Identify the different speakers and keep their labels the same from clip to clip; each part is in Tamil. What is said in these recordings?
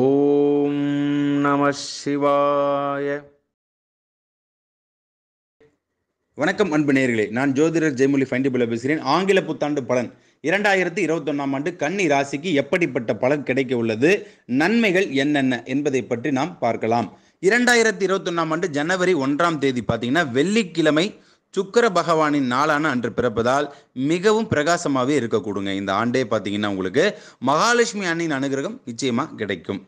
Speaker 1: ஓம் நம சிவாய வணக்கம் அன்பு நேர்களே நான் ஜோதிடர் ஜெய்மொழி ஃபைண்டிபுல பேசுகிறேன் ஆங்கில புத்தாண்டு பலன் இரண்டாயிரத்தி இருபத்தி ஒன்றாம் ஆண்டு கன்னி ராசிக்கு எப்படிப்பட்ட பலன் கிடைக்க உள்ளது நன்மைகள் என்னென்ன என்பதை பற்றி நாம் பார்க்கலாம் இரண்டாயிரத்தி இருபத்தி ஒன்றாம் ஆண்டு ஜனவரி ஒன்றாம் தேதி பார்த்தீங்கன்னா வெள்ளிக்கிழமை சுக்கர பகவானின் நாளான அன்று பிறப்பதால் மிகவும் பிரகாசமாகவே இருக்கக்கூடுங்க இந்த ஆண்டே பார்த்தீங்கன்னா உங்களுக்கு மகாலட்சுமி அன்னின் அனுகிரகம் நிச்சயமாக கிடைக்கும்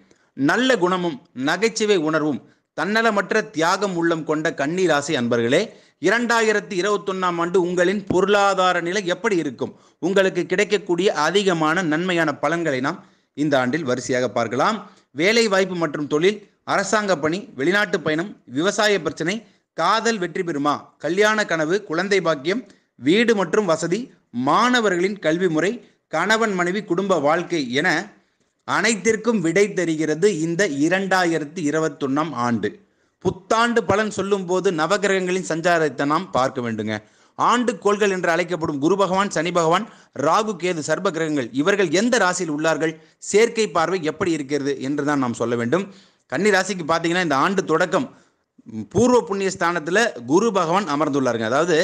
Speaker 1: நல்ல குணமும் நகைச்சுவை உணர்வும் தன்னலமற்ற தியாகம் உள்ளம் கொண்ட கண்ணீராசி அன்பர்களே இரண்டாயிரத்தி இருபத்தொன்னாம் ஆண்டு உங்களின் பொருளாதார நிலை எப்படி இருக்கும் உங்களுக்கு கிடைக்கக்கூடிய அதிகமான நன்மையான பலன்களை நாம் இந்த ஆண்டில் வரிசையாக பார்க்கலாம் வேலை வாய்ப்பு மற்றும் தொழில் அரசாங்க பணி வெளிநாட்டு பயணம் விவசாய பிரச்சனை காதல் வெற்றி பெறுமா கல்யாண கனவு குழந்தை பாக்கியம் வீடு மற்றும் வசதி மாணவர்களின் கல்வி முறை கணவன் மனைவி குடும்ப வாழ்க்கை என அனைத்திற்கும் விடை தருகிறது இந்த இரண்டாயிரத்தி இருபத்தொன்னாம் ஆண்டு புத்தாண்டு பலன் சொல்லும் போது நவகிரகங்களின் சஞ்சாரத்தை நாம் பார்க்க வேண்டுங்க ஆண்டு கோள்கள் என்று அழைக்கப்படும் குரு பகவான் சனி பகவான் ராகு கேது சர்ப கிரகங்கள் இவர்கள் எந்த ராசியில் உள்ளார்கள் சேர்க்கை பார்வை எப்படி இருக்கிறது என்று தான் நாம் சொல்ல வேண்டும் கன்னி ராசிக்கு பார்த்தீங்கன்னா இந்த ஆண்டு தொடக்கம் பூர்வ புண்ணிய ஸ்தானத்தில் குரு பகவான் அமர்ந்துள்ளாருங்க அதாவது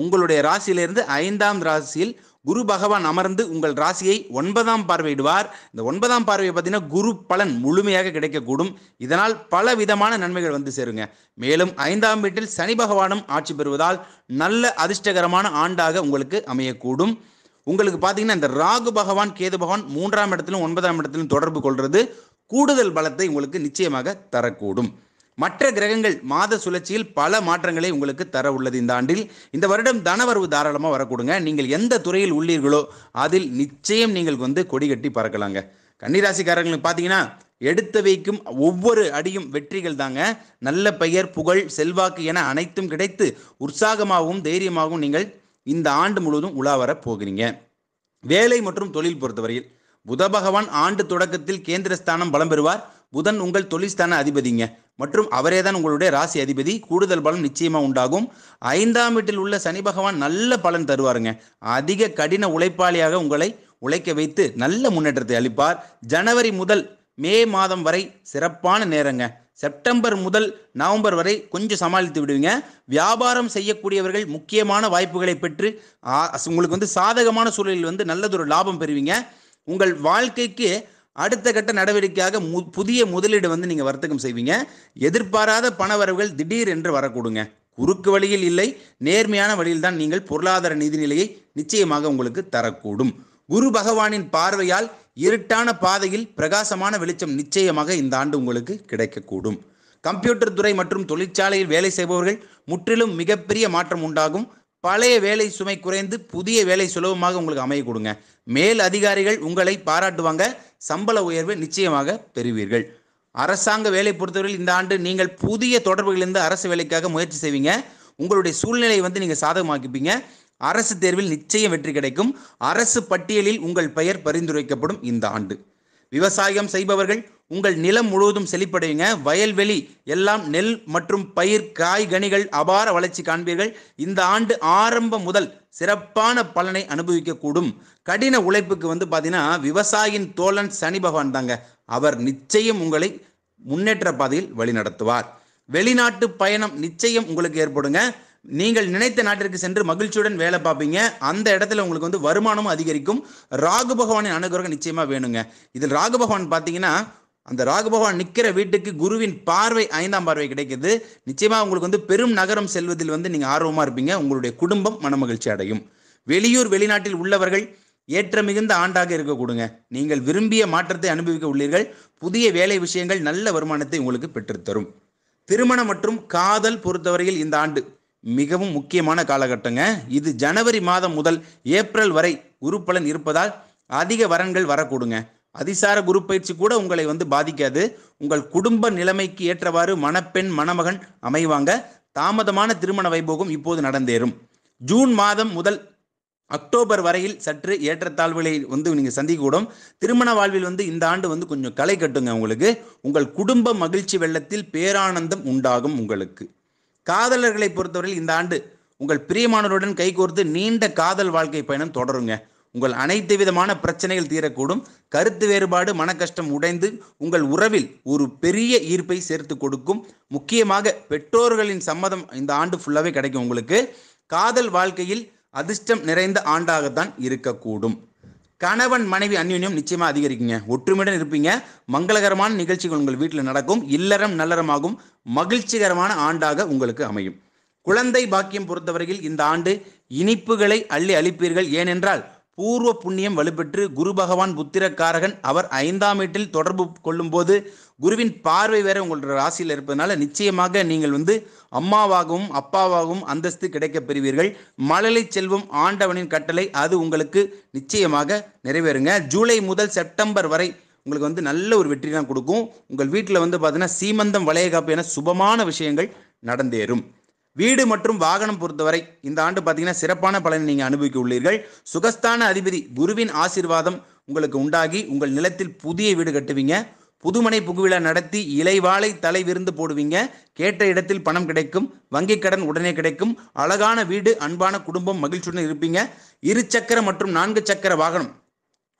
Speaker 1: உங்களுடைய ராசியிலிருந்து ஐந்தாம் ராசியில் குரு பகவான் அமர்ந்து உங்கள் ராசியை ஒன்பதாம் பார்வையிடுவார் இந்த ஒன்பதாம் பார்வையை பார்த்தீங்கன்னா குரு பலன் முழுமையாக கிடைக்கக்கூடும் இதனால் பல விதமான நன்மைகள் வந்து சேருங்க மேலும் ஐந்தாம் வீட்டில் சனி பகவானும் ஆட்சி பெறுவதால் நல்ல அதிர்ஷ்டகரமான ஆண்டாக உங்களுக்கு அமையக்கூடும் உங்களுக்கு பார்த்தீங்கன்னா இந்த ராகு பகவான் கேது பகவான் மூன்றாம் இடத்திலும் ஒன்பதாம் இடத்திலும் தொடர்பு கொள்வது கூடுதல் பலத்தை உங்களுக்கு நிச்சயமாக தரக்கூடும் மற்ற கிரகங்கள் மாத சுழற்சியில் பல மாற்றங்களை உங்களுக்கு தர உள்ளது இந்த ஆண்டில் இந்த வருடம் தனவரவு தாராளமாக வரக்கூடுங்க நீங்கள் எந்த துறையில் உள்ளீர்களோ அதில் நிச்சயம் நீங்கள் வந்து கொடி கட்டி பறக்கலாங்க கன்னிராசிக்காரர்களுக்கு பார்த்தீங்கன்னா எடுத்து வைக்கும் ஒவ்வொரு அடியும் வெற்றிகள் தாங்க நல்ல பெயர் புகழ் செல்வாக்கு என அனைத்தும் கிடைத்து உற்சாகமாகவும் தைரியமாகவும் நீங்கள் இந்த ஆண்டு முழுவதும் உலா வர போகிறீங்க வேலை மற்றும் தொழில் பொறுத்தவரையில் புத பகவான் ஆண்டு தொடக்கத்தில் கேந்திர ஸ்தானம் பலம் பெறுவார் புதன் உங்கள் ஸ்தான அதிபதிங்க மற்றும் அவரேதான் உங்களுடைய ராசி அதிபதி கூடுதல் பலன் நிச்சயமா உண்டாகும் ஐந்தாம் வீட்டில் உள்ள சனி பகவான் நல்ல பலன் தருவாருங்க அதிக கடின உழைப்பாளியாக உங்களை உழைக்க வைத்து நல்ல முன்னேற்றத்தை அளிப்பார் ஜனவரி முதல் மே மாதம் வரை சிறப்பான நேரங்க செப்டம்பர் முதல் நவம்பர் வரை கொஞ்சம் சமாளித்து விடுவீங்க வியாபாரம் செய்யக்கூடியவர்கள் முக்கியமான வாய்ப்புகளை பெற்று உங்களுக்கு வந்து சாதகமான சூழலில் வந்து நல்லதொரு லாபம் பெறுவீங்க உங்கள் வாழ்க்கைக்கு அடுத்த கட்ட நடவடிக்கையாக மு புதிய முதலீடு வந்து நீங்கள் வர்த்தகம் செய்வீங்க எதிர்பாராத பணவரவுகள் திடீர் என்று வரக்கூடுங்க குறுக்கு வழியில் இல்லை நேர்மையான வழியில் தான் நீங்கள் பொருளாதார நிதிநிலையை நிச்சயமாக உங்களுக்கு தரக்கூடும் குரு பகவானின் பார்வையால் இருட்டான பாதையில் பிரகாசமான வெளிச்சம் நிச்சயமாக இந்த ஆண்டு உங்களுக்கு கிடைக்கக்கூடும் கம்ப்யூட்டர் துறை மற்றும் தொழிற்சாலையில் வேலை செய்பவர்கள் முற்றிலும் மிகப்பெரிய மாற்றம் உண்டாகும் பழைய வேலை சுமை குறைந்து புதிய வேலை சுலபமாக உங்களுக்கு அமைய கொடுங்க மேல் அதிகாரிகள் உங்களை பாராட்டுவாங்க சம்பள உயர்வு நிச்சயமாக பெறுவீர்கள் அரசாங்க வேலை பொறுத்தவரையில் இந்த ஆண்டு நீங்கள் புதிய தொடர்புகளிலிருந்து அரசு வேலைக்காக முயற்சி செய்வீங்க உங்களுடைய சூழ்நிலையை வந்து நீங்கள் சாதகமாக்கிப்பீங்க அரசு தேர்வில் நிச்சயம் வெற்றி கிடைக்கும் அரசு பட்டியலில் உங்கள் பெயர் பரிந்துரைக்கப்படும் இந்த ஆண்டு விவசாயம் செய்பவர்கள் உங்கள் நிலம் முழுவதும் செழிப்படையுங்க வயல்வெளி எல்லாம் நெல் மற்றும் பயிர் காய் கனிகள் அபார வளர்ச்சி காண்பீர்கள் இந்த ஆண்டு ஆரம்பம் முதல் சிறப்பான பலனை அனுபவிக்கக்கூடும் கடின உழைப்புக்கு வந்து பார்த்தீங்கன்னா விவசாயின் தோழன் சனி பகவான் தாங்க அவர் நிச்சயம் உங்களை முன்னேற்ற பாதையில் வழிநடத்துவார் வெளிநாட்டு பயணம் நிச்சயம் உங்களுக்கு ஏற்படுங்க நீங்கள் நினைத்த நாட்டிற்கு சென்று மகிழ்ச்சியுடன் வேலை பார்ப்பீங்க அந்த இடத்துல உங்களுக்கு வந்து வருமானமும் அதிகரிக்கும் ராகு பகவானின் அனுகிரகம் நிச்சயமாக வேணுங்க இதில் ராகு பகவான் பார்த்தீங்கன்னா அந்த ராகு பகவான் நிற்கிற வீட்டுக்கு குருவின் பார்வை ஐந்தாம் பார்வை கிடைக்குது நிச்சயமாக உங்களுக்கு வந்து பெரும் நகரம் செல்வதில் வந்து நீங்கள் ஆர்வமாக இருப்பீங்க உங்களுடைய குடும்பம் மனமகிழ்ச்சி அடையும் வெளியூர் வெளிநாட்டில் உள்ளவர்கள் ஏற்ற மிகுந்த ஆண்டாக இருக்க கொடுங்க நீங்கள் விரும்பிய மாற்றத்தை அனுபவிக்க உள்ளீர்கள் புதிய வேலை விஷயங்கள் நல்ல வருமானத்தை உங்களுக்கு பெற்றுத்தரும் திருமணம் மற்றும் காதல் பொறுத்தவரையில் இந்த ஆண்டு மிகவும் முக்கியமான காலகட்டங்க இது ஜனவரி மாதம் முதல் ஏப்ரல் வரை உருப்பலன் இருப்பதால் அதிக வரன்கள் வரக்கூடுங்க அதிசார குரு பயிற்சி கூட உங்களை வந்து பாதிக்காது உங்கள் குடும்ப நிலைமைக்கு ஏற்றவாறு மணப்பெண் மணமகன் அமைவாங்க தாமதமான திருமண வைபோகம் இப்போது நடந்தேறும் ஜூன் மாதம் முதல் அக்டோபர் வரையில் சற்று ஏற்றத்தாழ்வுகளை வந்து நீங்கள் சந்திக்கக்கூடும் திருமண வாழ்வில் வந்து இந்த ஆண்டு வந்து கொஞ்சம் களை கட்டுங்க உங்களுக்கு உங்கள் குடும்ப மகிழ்ச்சி வெள்ளத்தில் பேரானந்தம் உண்டாகும் உங்களுக்கு காதலர்களை பொறுத்தவரையில் இந்த ஆண்டு உங்கள் பிரியமானவருடன் கைகோர்த்து நீண்ட காதல் வாழ்க்கை பயணம் தொடருங்க உங்கள் அனைத்து விதமான பிரச்சனைகள் தீரக்கூடும் கருத்து வேறுபாடு மனக்கஷ்டம் உடைந்து உங்கள் உறவில் ஒரு பெரிய ஈர்ப்பை சேர்த்து கொடுக்கும் முக்கியமாக பெற்றோர்களின் சம்மதம் இந்த ஆண்டு ஃபுல்லாகவே கிடைக்கும் உங்களுக்கு காதல் வாழ்க்கையில் அதிர்ஷ்டம் நிறைந்த ஆண்டாகத்தான் இருக்கக்கூடும் கணவன் மனைவி அந்யுன்யம் நிச்சயமாக அதிகரிக்குங்க ஒற்றுமையுடன் இருப்பீங்க மங்களகரமான நிகழ்ச்சிகள் உங்கள் வீட்டில் நடக்கும் இல்லறம் நல்லறமாகும் மகிழ்ச்சிகரமான ஆண்டாக உங்களுக்கு அமையும் குழந்தை பாக்கியம் பொறுத்தவரையில் இந்த ஆண்டு இனிப்புகளை அள்ளி அளிப்பீர்கள் ஏனென்றால் பூர்வ புண்ணியம் வலுப்பெற்று குரு பகவான் புத்திரக்காரகன் அவர் ஐந்தாம் வீட்டில் தொடர்பு கொள்ளும்போது குருவின் பார்வை வேற உங்களோட ராசியில் இருப்பதனால நிச்சயமாக நீங்கள் வந்து அம்மாவாகவும் அப்பாவாகவும் அந்தஸ்து கிடைக்கப் பெறுவீர்கள் மழலை செல்வம் ஆண்டவனின் கட்டளை அது உங்களுக்கு நிச்சயமாக நிறைவேறுங்க ஜூலை முதல் செப்டம்பர் வரை உங்களுக்கு வந்து நல்ல ஒரு வெற்றி தான் கொடுக்கும் உங்கள் வீட்டில் வந்து பார்த்தீங்கன்னா சீமந்தம் வளையகாப்பு என சுபமான விஷயங்கள் நடந்தேறும் வீடு மற்றும் வாகனம் பொறுத்தவரை இந்த ஆண்டு பார்த்தீங்கன்னா சிறப்பான பலனை நீங்கள் அனுபவிக்க உள்ளீர்கள் சுகஸ்தான அதிபதி குருவின் ஆசீர்வாதம் உங்களுக்கு உண்டாகி உங்கள் நிலத்தில் புதிய வீடு கட்டுவீங்க புதுமனை புகுவிழா நடத்தி இலைவாளை தலை விருந்து போடுவீங்க கேட்ட இடத்தில் பணம் கிடைக்கும் வங்கி கடன் உடனே கிடைக்கும் அழகான வீடு அன்பான குடும்பம் மகிழ்ச்சியுடன் இருப்பீங்க இரு சக்கர மற்றும் நான்கு சக்கர வாகனம்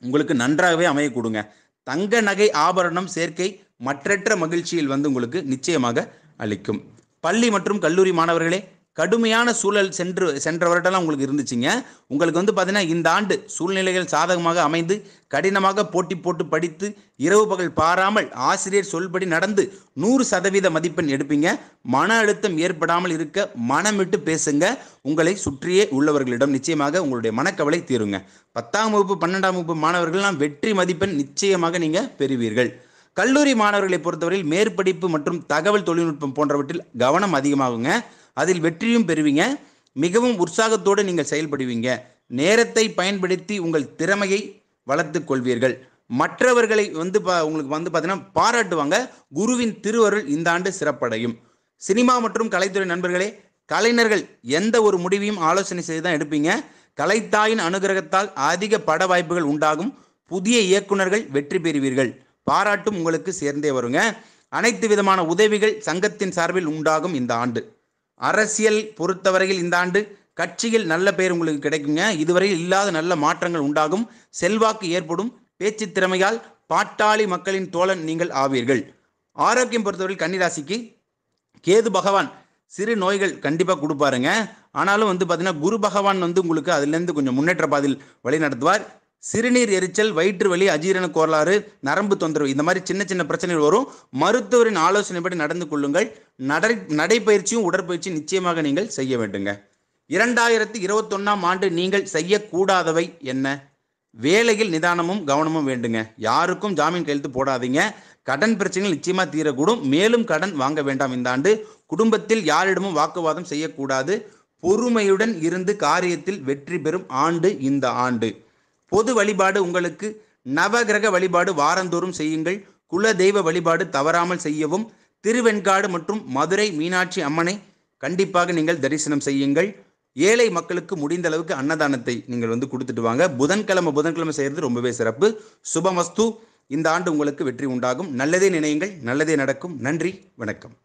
Speaker 1: உங்களுக்கு நன்றாகவே அமையக்கூடுங்க தங்க நகை ஆபரணம் சேர்க்கை மற்றற்ற மகிழ்ச்சியில் வந்து உங்களுக்கு நிச்சயமாக அளிக்கும் பள்ளி மற்றும் கல்லூரி மாணவர்களே கடுமையான சூழல் சென்று சென்ற உங்களுக்கு இருந்துச்சுங்க உங்களுக்கு வந்து பார்த்தீங்கன்னா இந்த ஆண்டு சூழ்நிலைகள் சாதகமாக அமைந்து கடினமாக போட்டி போட்டு படித்து இரவு பகல் பாராமல் ஆசிரியர் சொல்படி நடந்து நூறு சதவீத மதிப்பெண் எடுப்பீங்க மன அழுத்தம் ஏற்படாமல் இருக்க மனமிட்டு பேசுங்க உங்களை சுற்றியே உள்ளவர்களிடம் நிச்சயமாக உங்களுடைய மனக்கவலை தீருங்க பத்தாம் வகுப்பு பன்னெண்டாம் வகுப்பு மாணவர்கள்லாம் வெற்றி மதிப்பெண் நிச்சயமாக நீங்கள் பெறுவீர்கள் கல்லூரி மாணவர்களை பொறுத்தவரையில் மேற்படிப்பு மற்றும் தகவல் தொழில்நுட்பம் போன்றவற்றில் கவனம் அதிகமாகுங்க அதில் வெற்றியும் பெறுவீங்க மிகவும் உற்சாகத்தோடு நீங்கள் செயல்படுவீங்க நேரத்தை பயன்படுத்தி உங்கள் திறமையை வளர்த்து கொள்வீர்கள் மற்றவர்களை வந்து பா உங்களுக்கு வந்து பார்த்தீங்கன்னா பாராட்டுவாங்க குருவின் திருவருள் இந்த ஆண்டு சிறப்படையும் சினிமா மற்றும் கலைத்துறை நண்பர்களே கலைஞர்கள் எந்த ஒரு முடிவையும் ஆலோசனை செய்து தான் எடுப்பீங்க கலைத்தாயின் அனுகிரகத்தால் அதிக பட வாய்ப்புகள் உண்டாகும் புதிய இயக்குநர்கள் வெற்றி பெறுவீர்கள் பாராட்டும் உங்களுக்கு சேர்ந்தே வருங்க அனைத்து விதமான உதவிகள் சங்கத்தின் சார்பில் உண்டாகும் இந்த ஆண்டு அரசியல் பொறுத்தவரையில் இந்த ஆண்டு கட்சியில் நல்ல பெயர் உங்களுக்கு கிடைக்குங்க இதுவரையில் இல்லாத நல்ல மாற்றங்கள் உண்டாகும் செல்வாக்கு ஏற்படும் பேச்சு திறமையால் பாட்டாளி மக்களின் தோழன் நீங்கள் ஆவீர்கள் ஆரோக்கியம் பொறுத்தவரையில் கன்னிராசிக்கு கேது பகவான் சிறு நோய்கள் கண்டிப்பாக கொடுப்பாருங்க ஆனாலும் வந்து பார்த்தீங்கன்னா குரு பகவான் வந்து உங்களுக்கு அதுலேருந்து கொஞ்சம் முன்னேற்ற பாதையில் வழி நடத்துவார் சிறுநீர் எரிச்சல் வயிற்று வலி அஜீரண கோளாறு நரம்பு தொந்தரவு இந்த மாதிரி சின்ன சின்ன பிரச்சனைகள் வரும் மருத்துவரின் ஆலோசனைப்படி நடந்து கொள்ளுங்கள் நடை நடைப்பயிற்சியும் உடற்பயிற்சியும் நிச்சயமாக நீங்கள் செய்ய வேண்டுங்க இரண்டாயிரத்தி இருபத்தொன்னாம் ஆண்டு நீங்கள் செய்யக்கூடாதவை என்ன வேலையில் நிதானமும் கவனமும் வேண்டுங்க யாருக்கும் ஜாமீன் கையெழுத்து போடாதீங்க கடன் பிரச்சனைகள் நிச்சயமா தீரக்கூடும் மேலும் கடன் வாங்க வேண்டாம் இந்த ஆண்டு குடும்பத்தில் யாரிடமும் வாக்குவாதம் செய்யக்கூடாது பொறுமையுடன் இருந்து காரியத்தில் வெற்றி பெறும் ஆண்டு இந்த ஆண்டு பொது வழிபாடு உங்களுக்கு நவகிரக வழிபாடு வாரந்தோறும் செய்யுங்கள் குல தெய்வ வழிபாடு தவறாமல் செய்யவும் திருவெண்காடு மற்றும் மதுரை மீனாட்சி அம்மனை கண்டிப்பாக நீங்கள் தரிசனம் செய்யுங்கள் ஏழை மக்களுக்கு முடிந்த அளவுக்கு அன்னதானத்தை நீங்கள் வந்து கொடுத்துட்டு வாங்க புதன்கிழமை புதன்கிழமை செய்கிறது ரொம்பவே சிறப்பு சுபமஸ்து இந்த ஆண்டு உங்களுக்கு வெற்றி உண்டாகும் நல்லதே நினையுங்கள் நல்லதே நடக்கும் நன்றி வணக்கம்